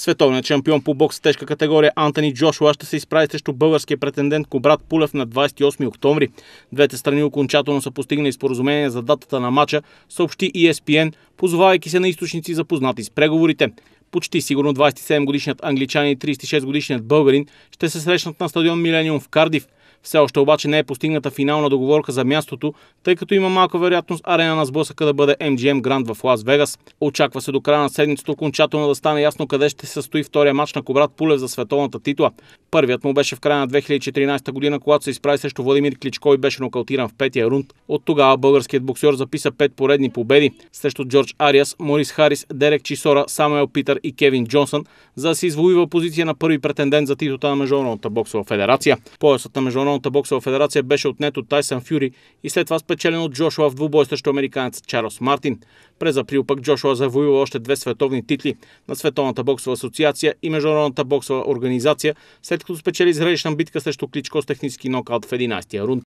Световният шампион по бокс тежка категория Антони Джошуа ще се изправи срещу българския претендент Кобрат Пулев на 28 октомври. Двете страни окончателно са постигнали споразумение за датата на матча, съобщи ESPN, позовавайки се на източници запознати с преговорите. Почти сигурно 27-годишният англичанин и 36-годишният българин ще се срещнат на стадион Милениум в Кардив – все още обаче не е постигната финална договорка за мястото, тъй като има малка вероятност арена на сблъсъка да бъде MGM Grand в Лас Вегас. Очаква се до края на седмицата окончателно да стане ясно къде ще се състои втория матч на Кобрат Пулев за световната титла. Първият му беше в края на 2014 година, когато се изправи срещу Владимир Кличко и беше нокаутиран в петия рунд. От тогава българският боксер записа пет поредни победи срещу Джордж Ариас, Морис Харис, Дерек Чисора, Самуел Питър и Кевин Джонсън, за да се извоюва позиция на първи претендент за титлата на Международната боксова федерация. Поясът на Международната Международната боксова федерация беше отнет от Тайсън Фюри и след това спечелен от Джошуа в двубой срещу американец Чарлз Мартин. През април пък Джошуа завоюва още две световни титли на Световната боксова асоциация и Международната боксова организация, след като спечели зрелищна битка срещу Кличко с технически нокаут в 11-я рунд.